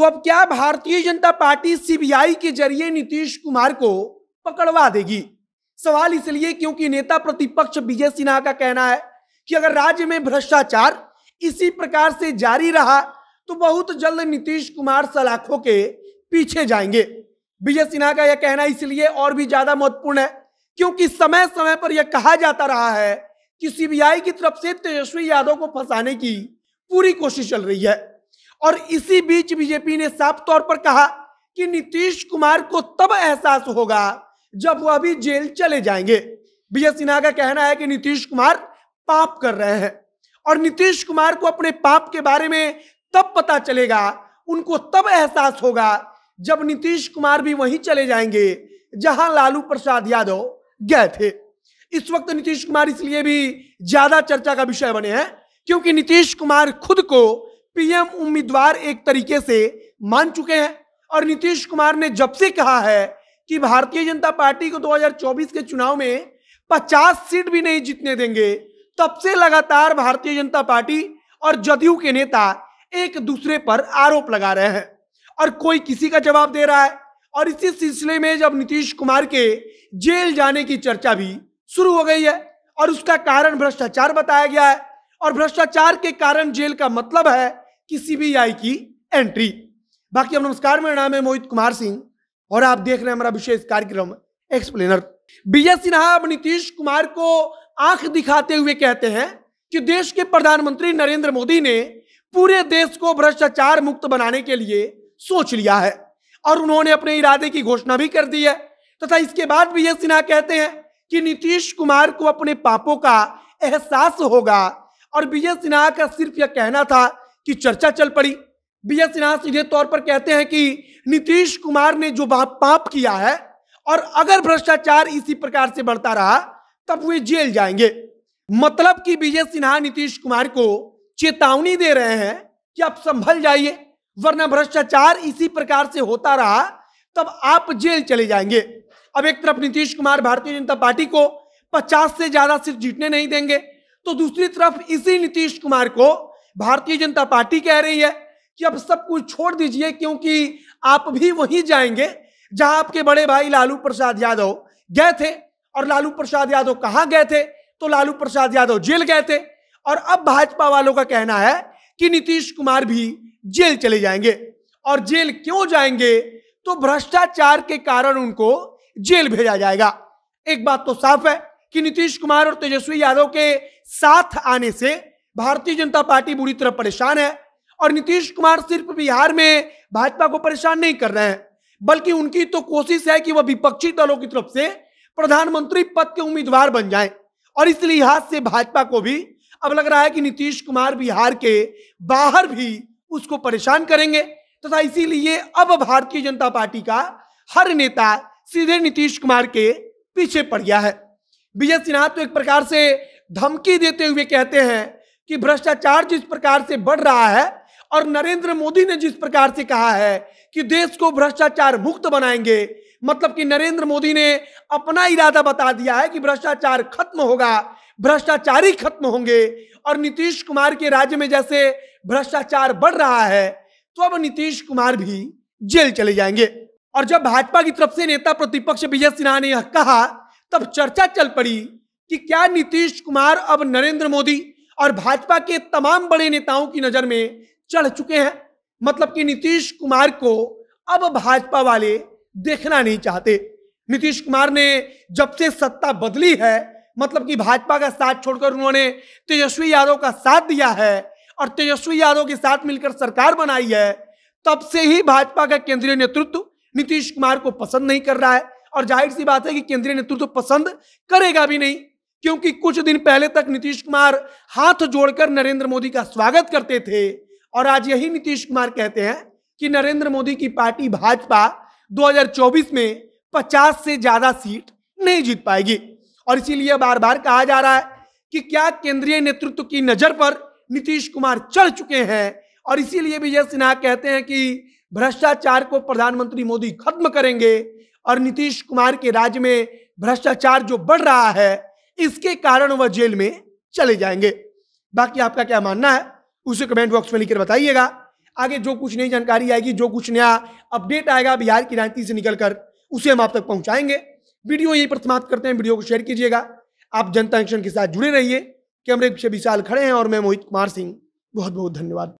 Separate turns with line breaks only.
तो अब क्या भारतीय जनता पार्टी सीबीआई के जरिए नीतीश कुमार को पकड़वा देगी सवाल इसलिए क्योंकि नेता प्रतिपक्ष विजय सिन्हा का कहना है कि अगर राज्य में भ्रष्टाचार इसी प्रकार से जारी रहा तो बहुत जल्द नीतीश कुमार सलाखों के पीछे जाएंगे विजय सिन्हा का यह कहना इसलिए और भी ज्यादा महत्वपूर्ण है क्योंकि समय समय पर यह कहा जाता रहा है कि सीबीआई की तरफ से तेजस्वी यादव को फंसाने की पूरी कोशिश चल रही है और इसी बीच बीजेपी ने साफ तौर पर कहा कि नीतीश कुमार को तब एहसास होगा जब वह अभी जेल चले जाएंगे विजय सिन्हा का कहना है कि नीतीश कुमार पाप कर रहे हैं और नीतीश कुमार को अपने पाप के बारे में तब पता चलेगा उनको तब एहसास होगा जब नीतीश कुमार भी वहीं चले जाएंगे जहां लालू प्रसाद यादव गए थे इस वक्त नीतीश कुमार इसलिए भी ज्यादा चर्चा का विषय बने हैं क्योंकि नीतीश कुमार खुद को पीएम उम्मीदवार एक तरीके से मान चुके हैं और नीतीश कुमार ने जब से कहा है कि भारतीय जनता पार्टी को 2024 के चुनाव में 50 सीट भी नहीं जीतने देंगे तब से लगातार भारतीय जनता पार्टी और जदयू के नेता एक दूसरे पर आरोप लगा रहे हैं और कोई किसी का जवाब दे रहा है और इसी सिलसिले में जब नीतीश कुमार के जेल जाने की चर्चा भी शुरू हो गई है और उसका कारण भ्रष्टाचार बताया गया है और भ्रष्टाचार के कारण जेल का मतलब है भी सीबीआई की एंट्री बाकी हम नमस्कार मेरा नाम है मोहित कुमार सिंह और आप देख रहे हैं हमारा विशेष कार्यक्रम एक्सप्लेनर बीएस सिन्हा अब नीतीश कुमार को आंख दिखाते हुए कहते हैं कि देश के प्रधानमंत्री नरेंद्र मोदी ने पूरे देश को भ्रष्टाचार मुक्त बनाने के लिए सोच लिया है और उन्होंने अपने इरादे की घोषणा भी कर दी है तथा तो इसके बाद भी ये सिन्हा कहते हैं कि नीतीश कुमार को अपने पापों का एहसास होगा और विजय सिन्हा का सिर्फ यह कहना था की चर्चा चल पड़ी बी एस सिन्हा सीधे तौर पर कहते हैं कि नीतीश कुमार ने जो पाप किया है और अगर भ्रष्टाचार इसी प्रकार से बढ़ता रहा तब वे जेल जाएंगे मतलब कि विजय सिन्हा नीतीश कुमार को चेतावनी दे रहे हैं कि आप संभल जाइए वरना भ्रष्टाचार इसी प्रकार से होता रहा तब आप जेल चले जाएंगे अब एक तरफ नीतीश कुमार भारतीय जनता पार्टी को 50 से ज्यादा सिर्फ जीतने नहीं देंगे तो दूसरी तरफ इसी नीतीश कुमार को भारतीय जनता पार्टी कह रही है कि अब सब कुछ छोड़ दीजिए क्योंकि आप भी वहीं जाएंगे जहां आपके बड़े भाई लालू प्रसाद यादव गए थे और लालू प्रसाद यादव कहां गए थे तो लालू प्रसाद यादव जेल गए थे और अब भाजपा वालों का कहना है कि नीतीश कुमार भी जेल चले जाएंगे और जेल क्यों जाएंगे तो भ्रष्टाचार के कारण उनको जेल भेजा जाएगा एक बात तो साफ है कि नीतीश कुमार और तेजस्वी यादव के साथ आने से भारतीय जनता पार्टी बुरी तरह परेशान है और नीतीश कुमार सिर्फ बिहार में भाजपा को परेशान नहीं कर रहे हैं बल्कि उनकी तो कोशिश है कि वह विपक्षी दलों की तरफ से प्रधानमंत्री पद के उम्मीदवार बन जाए और इस लिहाज से भाजपा को भी अब लग रहा है कि नीतीश कुमार बिहार के बाहर भी उसको परेशान करेंगे तथा तो इसीलिए अब भारतीय जनता पार्टी का हर नेता सीधे नीतीश कुमार के पीछे पड़ गया है विजय सिन्हा तो एक प्रकार से धमकी देते हुए कहते हैं कि भ्रष्टाचार जिस प्रकार से बढ़ रहा है और नरेंद्र मोदी ने जिस प्रकार से कहा है कि देश को भ्रष्टाचार मुक्त बनाएंगे मतलब कि नरेंद्र मोदी ने अपना इरादा बता दिया है कि भ्रष्टाचार खत्म होगा भ्रष्टाचारी खत्म होंगे और नीतीश कुमार के राज्य में जैसे भ्रष्टाचार बढ़ रहा है तो अब नीतीश कुमार भी जेल चले जाएंगे और जब भाजपा की तरफ से नेता प्रतिपक्ष विजय सिन्हा ने यह कहा तब चर्चा चल पड़ी कि क्या नीतीश कुमार अब नरेंद्र मोदी और भाजपा के तमाम बड़े नेताओं की नजर में चढ़ चुके हैं मतलब कि नीतीश कुमार को अब भाजपा वाले देखना नहीं चाहते नीतीश कुमार ने जब से सत्ता बदली है मतलब कि भाजपा का साथ छोड़कर उन्होंने तेजस्वी यादव का साथ दिया है और तेजस्वी यादव के साथ मिलकर सरकार बनाई है तब से ही भाजपा का केंद्रीय नेतृत्व नीतीश कुमार को पसंद नहीं कर रहा है और जाहिर सी बात है कि केंद्रीय नेतृत्व पसंद करेगा भी नहीं क्योंकि कुछ दिन पहले तक नीतीश कुमार हाथ जोड़कर नरेंद्र मोदी का स्वागत करते थे और आज यही नीतीश कुमार कहते हैं कि नरेंद्र मोदी की पार्टी भाजपा 2024 में 50 से ज्यादा सीट नहीं जीत पाएगी और इसीलिए बार बार कहा जा रहा है कि क्या केंद्रीय नेतृत्व की नजर पर नीतीश कुमार चढ़ चुके हैं और इसीलिए विजय सिन्हा कहते हैं कि भ्रष्टाचार को प्रधानमंत्री मोदी खत्म करेंगे और नीतीश कुमार के राज्य में भ्रष्टाचार जो बढ़ रहा है इसके कारण वह जेल में चले जाएंगे बाकी आपका क्या मानना है उसे कमेंट बॉक्स में लिखकर बताइएगा आगे जो कुछ नई जानकारी आएगी जो कुछ नया अपडेट आएगा बिहार की राजनीति से निकलकर उसे हम आप तक पहुंचाएंगे वीडियो यही पर समाप्त करते हैं वीडियो को शेयर कीजिएगा आप जनता एक्शन के साथ जुड़े रहिए कैमरे पीछे विशाल खड़े हैं और मैं मोहित कुमार सिंह बहुत बहुत धन्यवाद